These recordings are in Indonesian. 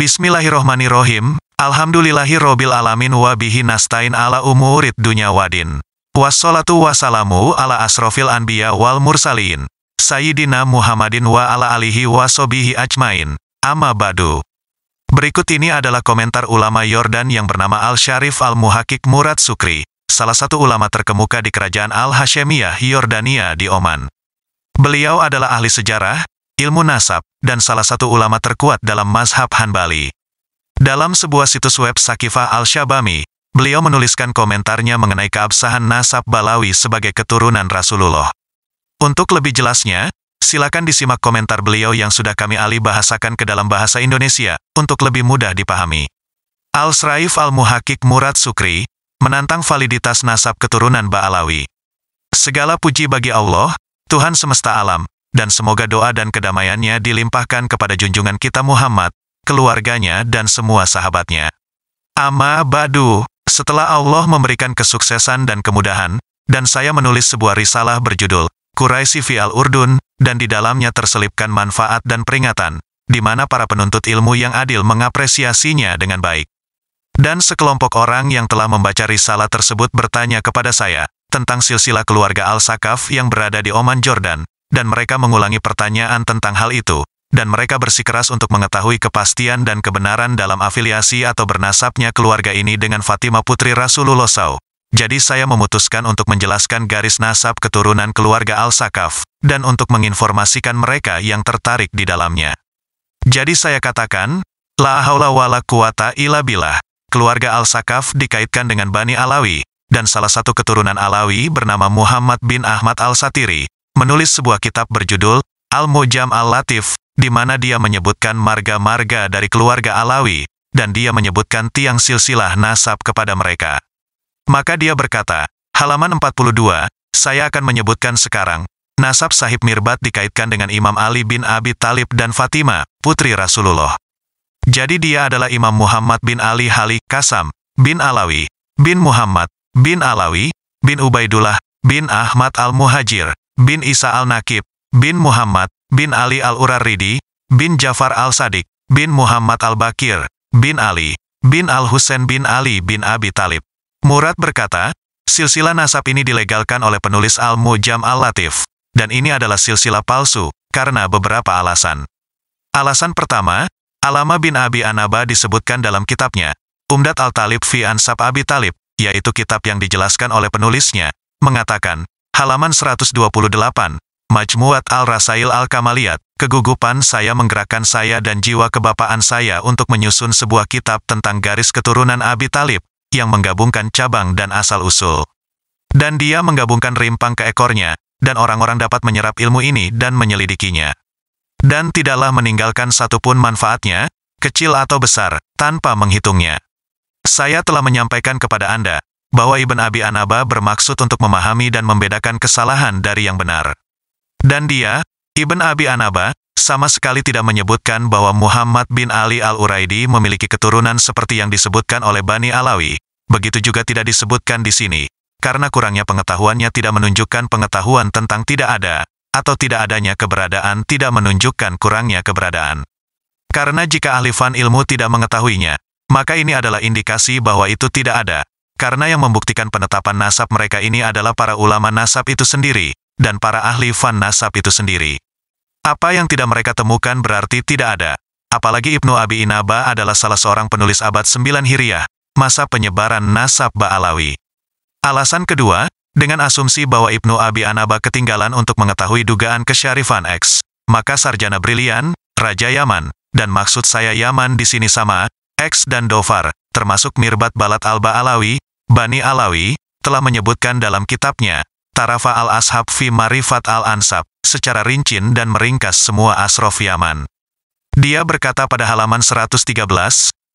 Bismillahirrohmanirrohim, Alhamdulillahirrobil alamin wa bihi nasta'in ala umurid dunya wadin. Wassalatu wassalamu ala asrofil anbiya wal mursalin. Sayyidina Muhammadin wa ala alihi wa sobihi ajmain. Amma badu. Berikut ini adalah komentar ulama Yordan yang bernama al Sharif Al-Muhakik Murad Sukri, salah satu ulama terkemuka di kerajaan Al-Hashemiyah Yordania di Oman. Beliau adalah ahli sejarah, ilmu nasab, dan salah satu ulama terkuat dalam mazhab Hanbali. Dalam sebuah situs web Sakifah Al-Syabami, beliau menuliskan komentarnya mengenai keabsahan nasab Balawi sebagai keturunan Rasulullah. Untuk lebih jelasnya, silakan disimak komentar beliau yang sudah kami alih bahasakan ke dalam bahasa Indonesia, untuk lebih mudah dipahami. Al-Sraif Al-Muhakik Murad Sukri, menantang validitas nasab keturunan Ba'alawi. Segala puji bagi Allah, Tuhan semesta alam, dan semoga doa dan kedamaiannya dilimpahkan kepada junjungan kita Muhammad, keluarganya dan semua sahabatnya. Ama Badu, setelah Allah memberikan kesuksesan dan kemudahan, dan saya menulis sebuah risalah berjudul Quraisy fi al-Urdun, dan di dalamnya terselipkan manfaat dan peringatan, di mana para penuntut ilmu yang adil mengapresiasinya dengan baik. Dan sekelompok orang yang telah membaca risalah tersebut bertanya kepada saya tentang silsilah keluarga Al-Sakaf yang berada di Oman Jordan, dan mereka mengulangi pertanyaan tentang hal itu, dan mereka bersikeras untuk mengetahui kepastian dan kebenaran dalam afiliasi atau bernasabnya keluarga ini dengan Fatima Putri Rasulullah SAW. Jadi saya memutuskan untuk menjelaskan garis nasab keturunan keluarga Al-Sakaf, dan untuk menginformasikan mereka yang tertarik di dalamnya. Jadi saya katakan, La haula wa la quwata illa Keluarga Al-Sakaf dikaitkan dengan Bani Alawi, dan salah satu keturunan Alawi bernama Muhammad bin Ahmad Al-Satiri, menulis sebuah kitab berjudul Al-Mujam Al-Latif, di mana dia menyebutkan marga-marga dari keluarga Alawi, dan dia menyebutkan tiang silsilah nasab kepada mereka. Maka dia berkata, halaman 42, saya akan menyebutkan sekarang, nasab sahib Mirbat dikaitkan dengan Imam Ali bin Abi Talib dan Fatima, putri Rasulullah. Jadi dia adalah Imam Muhammad bin Ali Hali Kasam, bin Alawi, bin Muhammad, bin Alawi, bin Ubaidullah, bin Ahmad al-Muhajir, bin Isa al-Nakib, bin Muhammad, bin Ali al-Uraridi, bin Jafar al-Sadiq, bin Muhammad al-Bakir, bin Ali, bin al-Husain bin Ali bin Abi Talib. Murad berkata, silsilah nasab ini dilegalkan oleh penulis Al-Mujam Al-Latif, dan ini adalah silsilah palsu, karena beberapa alasan. Alasan pertama, Alama bin Abi Anaba disebutkan dalam kitabnya, Umdat Al-Talib fi Ansab Abi Talib, yaitu kitab yang dijelaskan oleh penulisnya, mengatakan, Halaman 128. Majmuat Al-Rasail Al-Kamaliyat, kegugupan saya menggerakkan saya dan jiwa kebapaan saya untuk menyusun sebuah kitab tentang garis keturunan Abi Talib, yang menggabungkan cabang dan asal-usul. Dan dia menggabungkan rimpang ke ekornya, dan orang-orang dapat menyerap ilmu ini dan menyelidikinya. Dan tidaklah meninggalkan satupun manfaatnya, kecil atau besar, tanpa menghitungnya. Saya telah menyampaikan kepada Anda, bahwa Ibn Abi Anaba bermaksud untuk memahami dan membedakan kesalahan dari yang benar. Dan dia, Ibn Abi Anaba, sama sekali tidak menyebutkan bahwa Muhammad bin Ali al-Uraidi memiliki keturunan seperti yang disebutkan oleh Bani Alawi. Begitu juga tidak disebutkan di sini, karena kurangnya pengetahuannya tidak menunjukkan pengetahuan tentang tidak ada, atau tidak adanya keberadaan tidak menunjukkan kurangnya keberadaan. Karena jika ahli fan ilmu tidak mengetahuinya, maka ini adalah indikasi bahwa itu tidak ada, karena yang membuktikan penetapan nasab mereka ini adalah para ulama nasab itu sendiri, dan para ahli fan nasab itu sendiri. Apa yang tidak mereka temukan berarti tidak ada. Apalagi Ibnu Abi Inaba adalah salah seorang penulis abad 9 Hiriyah, masa penyebaran nasab Ba'alawi. Alasan kedua, dengan asumsi bahwa Ibnu Abi Anaba ketinggalan untuk mengetahui dugaan kesyarifan X, maka sarjana brilian, Raja Yaman, dan maksud saya Yaman di sini sama, X dan Dofar, termasuk Mirbat Balat Al-Ba'alawi, Bani Alawi, telah menyebutkan dalam kitabnya, Tarafa al-Ashab fi Marifat al-Ansab, secara rincin dan meringkas semua asrof Yaman. Dia berkata pada halaman 113,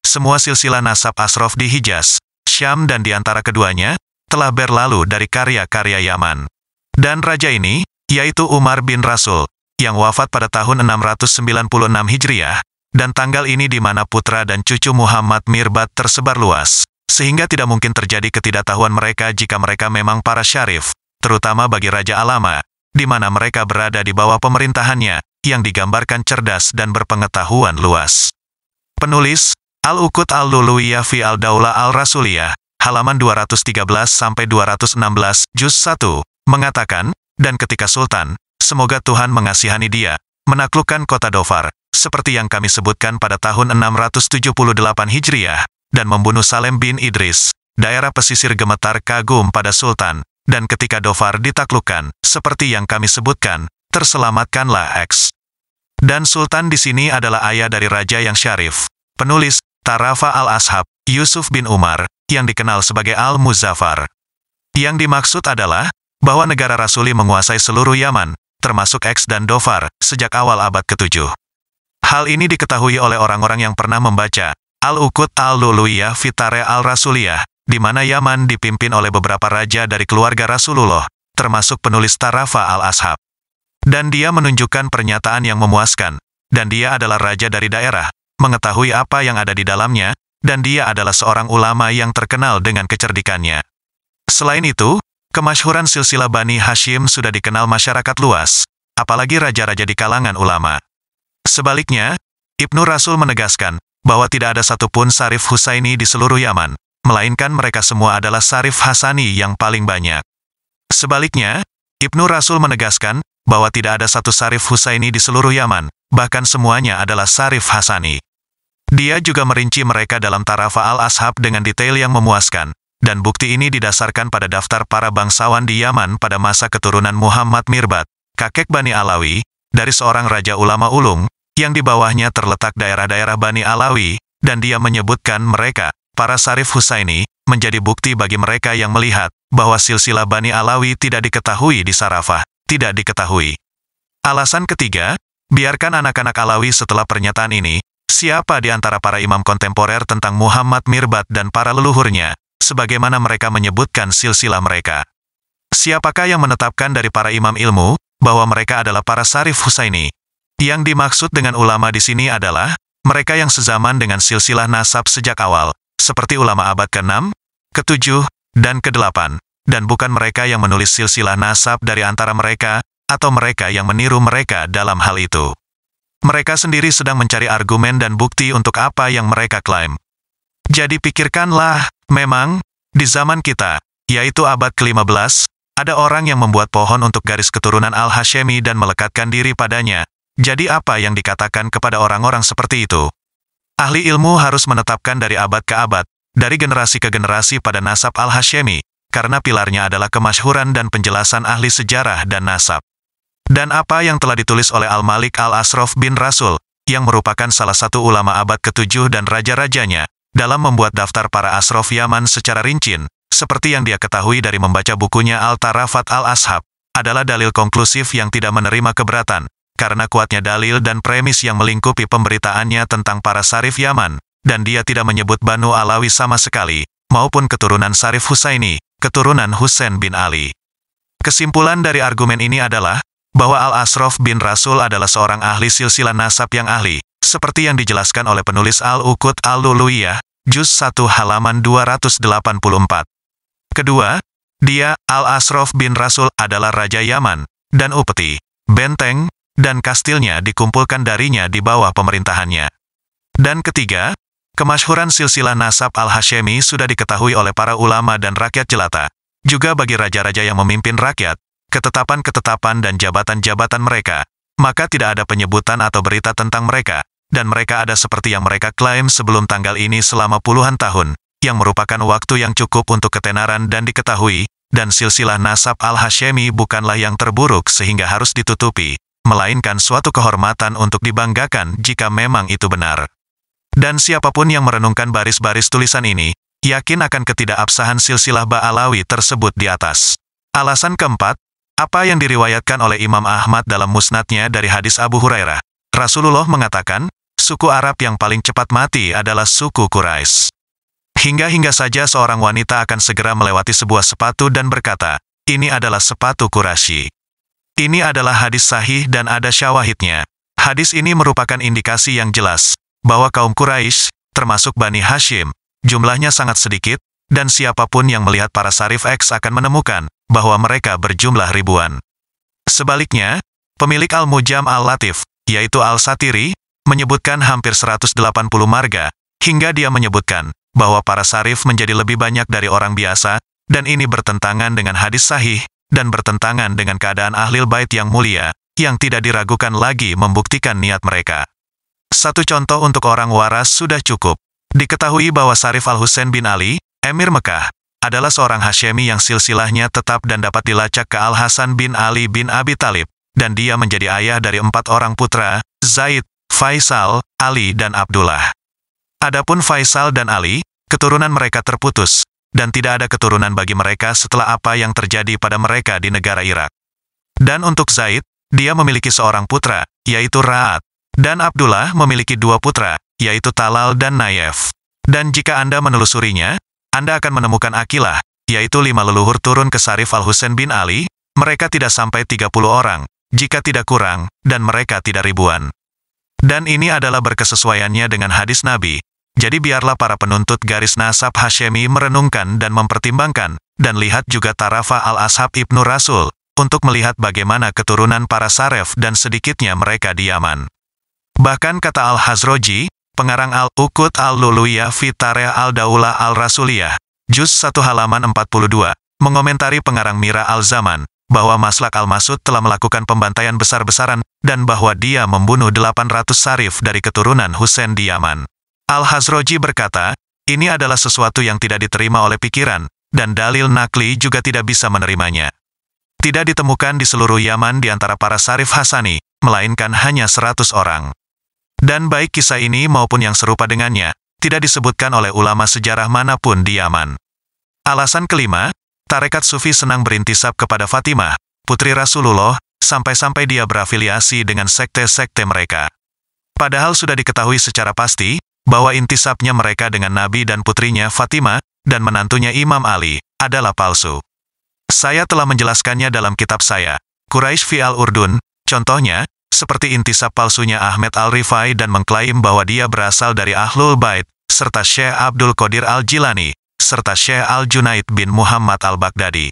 semua silsilah nasab asrof di Hijaz, Syam dan di antara keduanya, telah berlalu dari karya-karya Yaman. Dan raja ini, yaitu Umar bin Rasul, yang wafat pada tahun 696 Hijriah, dan tanggal ini di mana putra dan cucu Muhammad Mirbat tersebar luas, sehingga tidak mungkin terjadi ketidaktahuan mereka jika mereka memang para syarif, terutama bagi Raja Alama, di mana mereka berada di bawah pemerintahannya, yang digambarkan cerdas dan berpengetahuan luas. Penulis, Al-Uqud al luluiyah fi Al-Daulah Al-Rasuliyah, halaman 213-216, Juz 1, mengatakan, dan ketika Sultan, semoga Tuhan mengasihani dia, menaklukkan kota Dofar, seperti yang kami sebutkan pada tahun 678 Hijriah, dan membunuh Salem bin Idris. Daerah pesisir gemetar kagum pada Sultan, dan ketika Dofar ditaklukkan, seperti yang kami sebutkan, terselamatkanlah X. Dan Sultan di sini adalah ayah dari Raja yang syarif. Penulis, Tarafa al-Ashab, Yusuf bin Umar, yang dikenal sebagai Al-Muzaffar. Yang dimaksud adalah, bahwa negara Rasuli menguasai seluruh Yaman, termasuk X dan Dofar, sejak awal abad ke-7. Hal ini diketahui oleh orang-orang yang pernah membaca Al-Ukut Al-Luluyah Fitare Al-Rasuliyah, di mana Yaman dipimpin oleh beberapa raja dari keluarga Rasulullah, termasuk penulis Tarafa Al-Ashab. Dan dia menunjukkan pernyataan yang memuaskan, dan dia adalah raja dari daerah, mengetahui apa yang ada di dalamnya, dan dia adalah seorang ulama yang terkenal dengan kecerdikannya. Selain itu, kemasyhuran silsilah Bani Hashim sudah dikenal masyarakat luas, apalagi raja-raja di kalangan ulama. Sebaliknya, Ibnu Rasul menegaskan bahwa tidak ada satupun Sarif Husaini di seluruh Yaman, melainkan mereka semua adalah Sarif Hasani yang paling banyak. Sebaliknya, Ibnu Rasul menegaskan bahwa tidak ada satu Sarif Husaini di seluruh Yaman, bahkan semuanya adalah Sarif Hasani. Dia juga merinci mereka dalam Tarafa al-Ashab dengan detail yang memuaskan, dan bukti ini didasarkan pada daftar para bangsawan di Yaman pada masa keturunan Muhammad Mirbat, kakek Bani Alawi, dari seorang raja ulama ulung, yang di bawahnya terletak daerah-daerah Bani Alawi, dan dia menyebutkan mereka, para Sarif Husaini, menjadi bukti bagi mereka yang melihat bahwa silsilah Bani Alawi tidak diketahui di Sarafah, tidak diketahui. Alasan ketiga, biarkan anak-anak Alawi setelah pernyataan ini, siapa di antara para imam kontemporer tentang Muhammad Mirbat dan para leluhurnya, sebagaimana mereka menyebutkan silsilah mereka. Siapakah yang menetapkan dari para imam ilmu, bahwa mereka adalah para Sarif Husaini, yang dimaksud dengan ulama di sini adalah mereka yang sezaman dengan silsilah nasab sejak awal, seperti ulama abad ke-6, ke-7, dan ke-8, dan bukan mereka yang menulis silsilah nasab dari antara mereka, atau mereka yang meniru mereka dalam hal itu. Mereka sendiri sedang mencari argumen dan bukti untuk apa yang mereka klaim. Jadi pikirkanlah, memang, di zaman kita, yaitu abad ke-15, ada orang yang membuat pohon untuk garis keturunan Al-Hashemi dan melekatkan diri padanya, jadi apa yang dikatakan kepada orang-orang seperti itu? Ahli ilmu harus menetapkan dari abad ke abad, dari generasi ke generasi pada nasab Al-Hashemi, karena pilarnya adalah kemasyhuran dan penjelasan ahli sejarah dan nasab. Dan apa yang telah ditulis oleh Al-Malik Al-Asraf bin Rasul, yang merupakan salah satu ulama abad ke-7 dan raja-rajanya, dalam membuat daftar para Asraf Yaman secara rincin, seperti yang dia ketahui dari membaca bukunya Al-Tarafat Al-Ashab, adalah dalil konklusif yang tidak menerima keberatan, karena kuatnya dalil dan premis yang melingkupi pemberitaannya tentang para Sarif Yaman, dan dia tidak menyebut Banu Alawi sama sekali, maupun keturunan Sarif Husaini, keturunan Husain bin Ali. Kesimpulan dari argumen ini adalah, bahwa Al-Asraf bin Rasul adalah seorang ahli silsilah nasab yang ahli, seperti yang dijelaskan oleh penulis Al-Uqud Al-Luluiyah, Juz 1 halaman 284. Kedua, dia, Al-Asraf bin Rasul adalah Raja Yaman, dan Upeti, Benteng, dan kastilnya dikumpulkan darinya di bawah pemerintahannya. Dan ketiga, kemasyhuran silsilah nasab al-Hashemi sudah diketahui oleh para ulama dan rakyat jelata. Juga bagi raja-raja yang memimpin rakyat, ketetapan-ketetapan dan jabatan-jabatan mereka, maka tidak ada penyebutan atau berita tentang mereka, dan mereka ada seperti yang mereka klaim sebelum tanggal ini selama puluhan tahun, yang merupakan waktu yang cukup untuk ketenaran dan diketahui, dan silsilah nasab al-Hashemi bukanlah yang terburuk sehingga harus ditutupi melainkan suatu kehormatan untuk dibanggakan jika memang itu benar. Dan siapapun yang merenungkan baris-baris tulisan ini, yakin akan ketidakabsahan silsilah Ba'alawi tersebut di atas. Alasan keempat, apa yang diriwayatkan oleh Imam Ahmad dalam musnadnya dari hadis Abu Hurairah. Rasulullah mengatakan, suku Arab yang paling cepat mati adalah suku Quraisy. Hingga-hingga saja seorang wanita akan segera melewati sebuah sepatu dan berkata, ini adalah sepatu Quraisy. Ini adalah hadis sahih dan ada syawahidnya. Hadis ini merupakan indikasi yang jelas bahwa kaum Quraisy, termasuk Bani Hashim, jumlahnya sangat sedikit, dan siapapun yang melihat para Sarif X akan menemukan bahwa mereka berjumlah ribuan. Sebaliknya, pemilik Al-Mujam Al-Latif, yaitu Al-Satiri, menyebutkan hampir 180 marga, hingga dia menyebutkan bahwa para Sarif menjadi lebih banyak dari orang biasa, dan ini bertentangan dengan hadis sahih dan bertentangan dengan keadaan ahlil bait yang mulia, yang tidak diragukan lagi membuktikan niat mereka. Satu contoh untuk orang waras sudah cukup. Diketahui bahwa Sarif al-Husain bin Ali, Emir Mekah, adalah seorang Hashemi yang silsilahnya tetap dan dapat dilacak ke Al-Hasan bin Ali bin Abi Talib, dan dia menjadi ayah dari empat orang putra, Zaid, Faisal, Ali dan Abdullah. Adapun Faisal dan Ali, keturunan mereka terputus, dan tidak ada keturunan bagi mereka setelah apa yang terjadi pada mereka di negara Irak. Dan untuk Zaid, dia memiliki seorang putra, yaitu Ra'at, dan Abdullah memiliki dua putra, yaitu Talal dan Nayef. Dan jika Anda menelusurinya, Anda akan menemukan Akilah, yaitu lima leluhur turun ke Sarif al-Husain bin Ali, mereka tidak sampai 30 orang, jika tidak kurang, dan mereka tidak ribuan. Dan ini adalah berkesesuaiannya dengan hadis Nabi, jadi biarlah para penuntut garis nasab Hashemi merenungkan dan mempertimbangkan, dan lihat juga Tarafa al-Ashab Ibnu Rasul, untuk melihat bagaimana keturunan para Saref dan sedikitnya mereka di Yaman. Bahkan kata Al-Hazroji, pengarang al ukut Al-Luluyah Fitareh Al-Daulah Al-Rasuliyah, Juz 1 halaman 42, mengomentari pengarang Mira Al-Zaman, bahwa Maslak Al-Masud telah melakukan pembantaian besar-besaran, dan bahwa dia membunuh 800 Sarif dari keturunan Husain di Yaman. Al-Hazroji berkata, ini adalah sesuatu yang tidak diterima oleh pikiran, dan dalil nakli juga tidak bisa menerimanya. Tidak ditemukan di seluruh Yaman di antara para Sarif Hasani, melainkan hanya 100 orang. Dan baik kisah ini maupun yang serupa dengannya, tidak disebutkan oleh ulama sejarah manapun di Yaman. Alasan kelima, Tarekat Sufi senang berintisab kepada Fatimah, putri Rasulullah, sampai-sampai dia berafiliasi dengan sekte-sekte mereka. Padahal sudah diketahui secara pasti, bahwa intisabnya mereka dengan Nabi dan putrinya Fatimah, dan menantunya Imam Ali, adalah palsu. Saya telah menjelaskannya dalam kitab saya, Quraisy fi al-Urdun, contohnya, seperti intisab palsunya Ahmed Al-Rifai dan mengklaim bahwa dia berasal dari Ahlul Bait, serta Syekh Abdul Qadir Al-Jilani, serta Syekh Al-Junaid bin Muhammad Al-Baghdadi.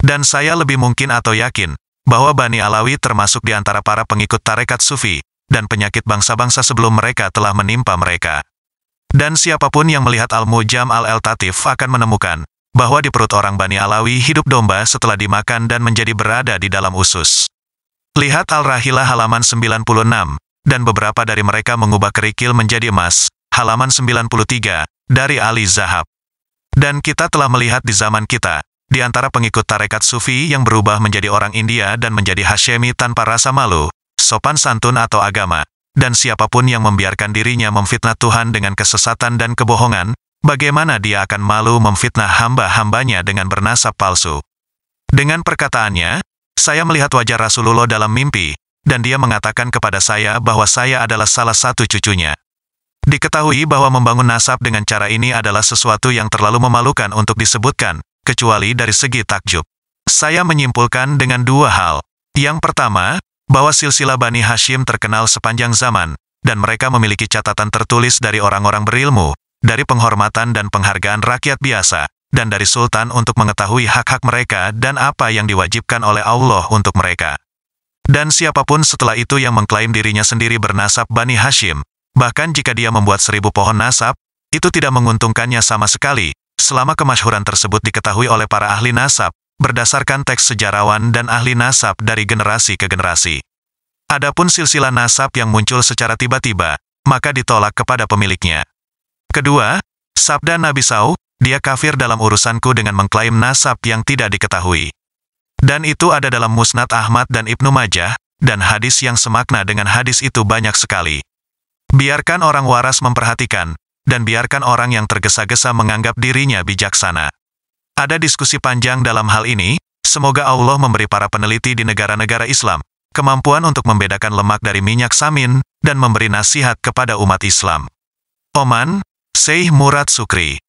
Dan saya lebih mungkin atau yakin, bahwa Bani Alawi termasuk di antara para pengikut tarekat sufi, dan penyakit bangsa-bangsa sebelum mereka telah menimpa mereka. Dan siapapun yang melihat Al-Mujam Al-Eltatif akan menemukan bahwa di perut orang Bani Alawi hidup domba setelah dimakan dan menjadi berada di dalam usus. Lihat Al-Rahilah halaman 96, dan beberapa dari mereka mengubah kerikil menjadi emas, halaman 93, dari Ali Zahab. Dan kita telah melihat di zaman kita, di antara pengikut tarekat sufi yang berubah menjadi orang India dan menjadi hashemi tanpa rasa malu, sopan santun atau agama, dan siapapun yang membiarkan dirinya memfitnah Tuhan dengan kesesatan dan kebohongan, bagaimana dia akan malu memfitnah hamba-hambanya dengan bernasab palsu. Dengan perkataannya, saya melihat wajah Rasulullah dalam mimpi, dan dia mengatakan kepada saya bahwa saya adalah salah satu cucunya. Diketahui bahwa membangun nasab dengan cara ini adalah sesuatu yang terlalu memalukan untuk disebutkan, kecuali dari segi takjub. Saya menyimpulkan dengan dua hal. Yang pertama, bahwa silsilah Bani Hashim terkenal sepanjang zaman, dan mereka memiliki catatan tertulis dari orang-orang berilmu, dari penghormatan dan penghargaan rakyat biasa, dan dari sultan untuk mengetahui hak-hak mereka dan apa yang diwajibkan oleh Allah untuk mereka. Dan siapapun setelah itu yang mengklaim dirinya sendiri bernasab Bani Hashim, bahkan jika dia membuat seribu pohon nasab, itu tidak menguntungkannya sama sekali, selama kemasyhuran tersebut diketahui oleh para ahli nasab, berdasarkan teks sejarawan dan ahli nasab dari generasi ke generasi. Adapun silsilah nasab yang muncul secara tiba-tiba, maka ditolak kepada pemiliknya. Kedua, sabda Nabi Sau, dia kafir dalam urusanku dengan mengklaim nasab yang tidak diketahui. Dan itu ada dalam Musnad Ahmad dan Ibnu Majah, dan hadis yang semakna dengan hadis itu banyak sekali. Biarkan orang waras memperhatikan, dan biarkan orang yang tergesa-gesa menganggap dirinya bijaksana. Ada diskusi panjang dalam hal ini, semoga Allah memberi para peneliti di negara-negara Islam kemampuan untuk membedakan lemak dari minyak samin dan memberi nasihat kepada umat Islam. Oman, Syekh Murad Sukri